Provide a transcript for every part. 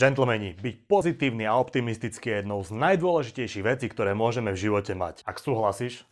Gentlemani, byť pozitívny a optimistický je jednou z najdôležitejších vecí, ktoré môžeme v živote mať. Ak súhlasíš,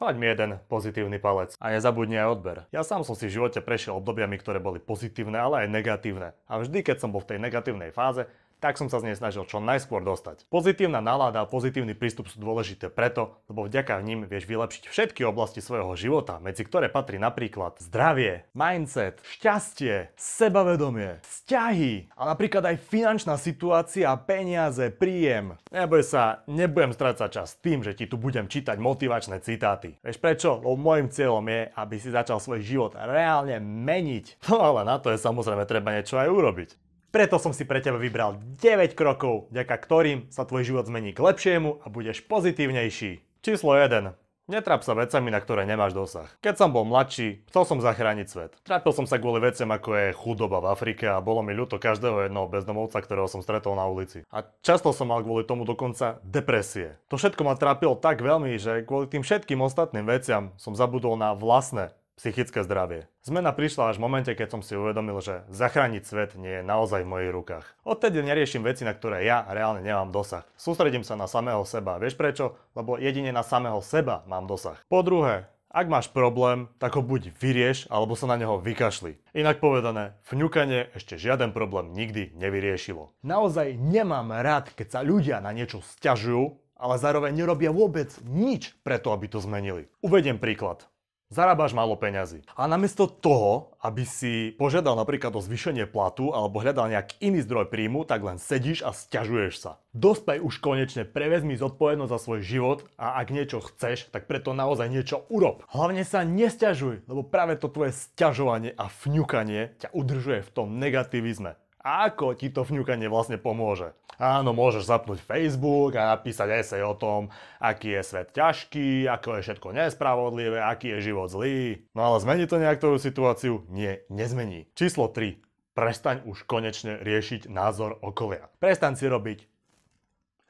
Hoď mi jeden pozitívny palec a nezabudni aj odber. Ja sám som si v živote prešiel obdobiami, ktoré boli pozitívne, ale aj negatívne. A vždy, keď som bol v tej negatívnej fáze, tak som sa z nej snažil čo najskôr dostať. Pozitívna nálada a pozitívny prístup sú dôležité preto, lebo vďaka ním vieš vylepšiť všetky oblasti svojho života, medzi ktoré patrí napríklad zdravie, mindset, šťastie, sebavedomie, vzťahy a napríklad aj finančná situácia, peniaze, príjem. Neboj sa, nebudem strácať čas tým, že ti tu budem čítať motivačné citáty. Vieš prečo? Lebo môjim cieľom je, aby si začal svoj život reálne meniť. No ale na to je samozrejme treba niečo aj urobiť. Preto som si pre teba vybral 9 krokov, vďaka ktorým sa tvoj život zmení k lepšiemu a budeš pozitívnejší. Číslo 1. Netráp sa vecami, na ktoré nemáš dosah. Keď som bol mladší, chcel som zachrániť svet. Trápil som sa kvôli veciam, ako je chudoba v Afrike a bolo mi ľúto každého jedného bezdomovca, ktorého som stretol na ulici. A často som mal kvôli tomu dokonca depresie. To všetko ma trápilo tak veľmi, že kvôli tým všetkým ostatným veciam som zabudol na vlastné psychické zdravie. Zmena prišla až v momente, keď som si uvedomil, že zachrániť svet nie je naozaj v mojich rukách. Odtedy neriešim veci, na ktoré ja reálne nemám dosah. Sústredím sa na samého seba. Vieš prečo? Lebo jedine na samého seba mám dosah. Po druhé, ak máš problém, tak ho buď vyrieš, alebo sa na neho vykašli. Inak povedané, fňukanie ešte žiaden problém nikdy nevyriešilo. Naozaj nemám rád, keď sa ľudia na niečo sťažujú, ale zároveň nerobia vôbec nič preto, aby to zmenili. Uvediem príklad. Zarábaš málo peňazí. A namiesto toho, aby si požiadal napríklad o zvýšenie platu alebo hľadal nejaký iný zdroj príjmu, tak len sedíš a sťažuješ sa. Dospej už konečne, prevezmi zodpovednosť za svoj život a ak niečo chceš, tak preto naozaj niečo urob. Hlavne sa nesťažuj, lebo práve to tvoje sťažovanie a fňukanie ťa udržuje v tom negativizme. Ako ti to vňukanie vlastne pomôže? Áno, môžeš zapnúť Facebook a napísať esej o tom, aký je svet ťažký, ako je všetko nespravodlivé, aký je život zlý. No ale zmení to nejak tvoju situáciu? Nie, nezmení. Číslo 3. Prestaň už konečne riešiť názor okolia. Prestaň si robiť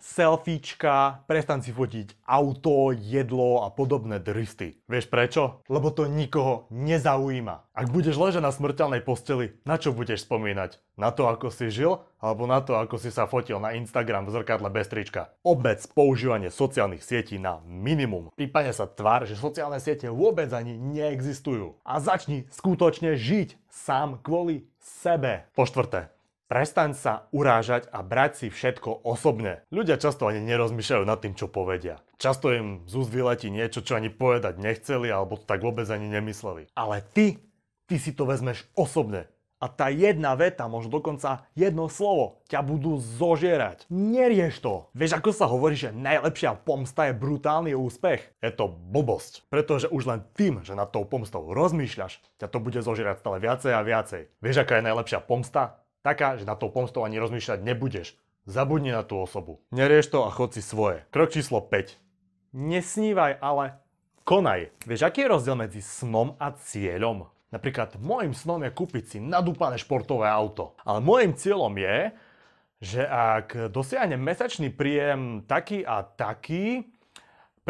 selfiečka, prestan si fotiť auto, jedlo a podobné dristy. Vieš prečo? Lebo to nikoho nezaujíma. Ak budeš ležať na smrteľnej posteli, na čo budeš spomínať? Na to, ako si žil? Alebo na to, ako si sa fotil na Instagram v zrkadle bez trička? Obec používanie sociálnych sietí na minimum. Prípadne sa tvár, že sociálne siete vôbec ani neexistujú. A začni skutočne žiť sám kvôli sebe. Po štvrté, Prestaň sa urážať a brať si všetko osobne. Ľudia často ani nerozmýšľajú nad tým, čo povedia. Často im z úst vyletí niečo, čo ani povedať nechceli alebo to tak vôbec ani nemysleli. Ale ty, ty si to vezmeš osobne. A tá jedna veta, možno dokonca jedno slovo, ťa budú zožierať. Nerieš to. Vieš, ako sa hovorí, že najlepšia pomsta je brutálny úspech? Je to blbosť. Pretože už len tým, že nad tou pomstou rozmýšľaš, ťa to bude zožierať stále viacej a viacej. Vieš, aká je najlepšia pomsta? Taká, že na to pomstou ani rozmýšľať nebudeš. Zabudni na tú osobu. Nerieš to a chod si svoje. Krok číslo 5. Nesnívaj, ale konaj. Vieš, aký je rozdiel medzi snom a cieľom? Napríklad môjim snom je kúpiť si nadúpané športové auto. Ale môjim cieľom je, že ak dosiahnem mesačný príjem taký a taký,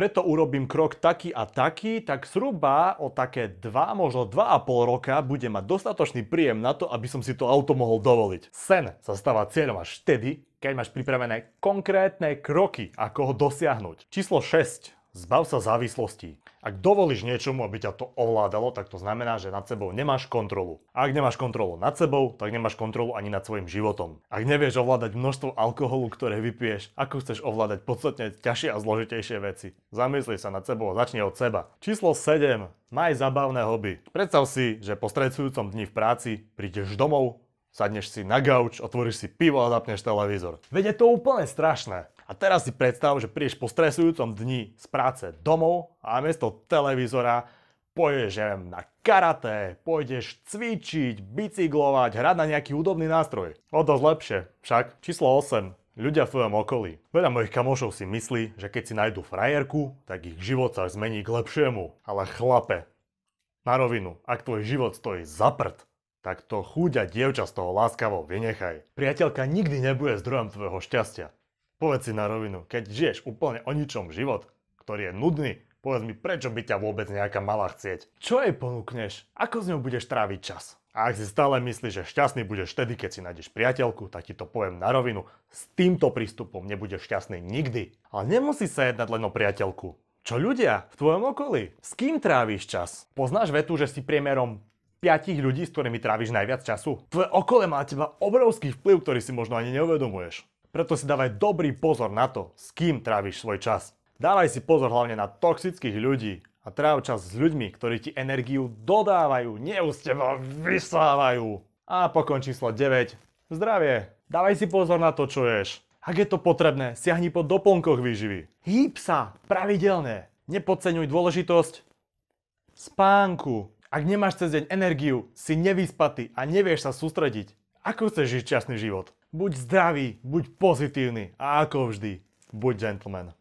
preto urobím krok taký a taký, tak zhruba o také 2, možno 2,5 roka bude mať dostatočný príjem na to, aby som si to auto mohol dovoliť. Sen sa stáva cieľom až vtedy, keď máš pripravené konkrétne kroky, ako ho dosiahnuť. Číslo 6. Zbav sa závislosti. Ak dovolíš niečomu, aby ťa to ovládalo, tak to znamená, že nad sebou nemáš kontrolu. A ak nemáš kontrolu nad sebou, tak nemáš kontrolu ani nad svojim životom. Ak nevieš ovládať množstvo alkoholu, ktoré vypiješ, ako chceš ovládať podstatne ťažšie a zložitejšie veci. Zamysli sa nad sebou a začni od seba. Číslo 7. Maj zabavné hobby. Predstav si, že po stresujúcom dni v práci prídeš domov, sadneš si na gauč, otvoríš si pivo a zapneš televízor. Veď je to úplne strašné. A teraz si predstav, že prídeš po stresujúcom dni z práce domov a miesto televízora pôjdeš, ja viem, na karate, pôjdeš cvičiť, bicyklovať, hrať na nejaký údobný nástroj. O dosť lepšie. Však číslo 8. Ľudia v tvojom okolí. Veľa mojich kamošov si myslí, že keď si nájdu frajerku, tak ich život sa zmení k lepšiemu. Ale chlape, na rovinu, ak tvoj život stojí za prd, tak to chúďa dievča z toho láskavo vynechaj. Priateľka nikdy nebude zdrojom tvojho šťastia. Povedz si na rovinu, keď žiješ úplne o ničom život, ktorý je nudný, povedz mi, prečo by ťa vôbec nejaká mala chcieť? Čo jej ponúkneš? Ako s ňou budeš tráviť čas? A ak si stále myslíš, že šťastný budeš vtedy, keď si nájdeš priateľku, tak ti to poviem na rovinu. S týmto prístupom nebudeš šťastný nikdy. Ale nemusí sa jednať len o priateľku. Čo ľudia v tvojom okolí? S kým tráviš čas? Poznáš vetu, že si priemerom piatich ľudí, s ktorými tráviš najviac času? Tvoje okole má na teba obrovský vplyv, ktorý si možno ani neuvedomuješ. Preto si dávaj dobrý pozor na to, s kým tráviš svoj čas. Dávaj si pozor hlavne na toxických ľudí a tráv čas s ľuďmi, ktorí ti energiu dodávajú, neusteba vysávajú. A pokon číslo 9. Zdravie. Dávaj si pozor na to, čo ješ. Ak je to potrebné, siahni po doplnkoch výživy. Hýb sa pravidelne. Nepodceňuj dôležitosť spánku. Ak nemáš cez deň energiu, si nevyspatý a nevieš sa sústrediť. Ako chceš žiť šťastný život? buď zdravý, buď pozitívny a ako vždy, buď gentleman.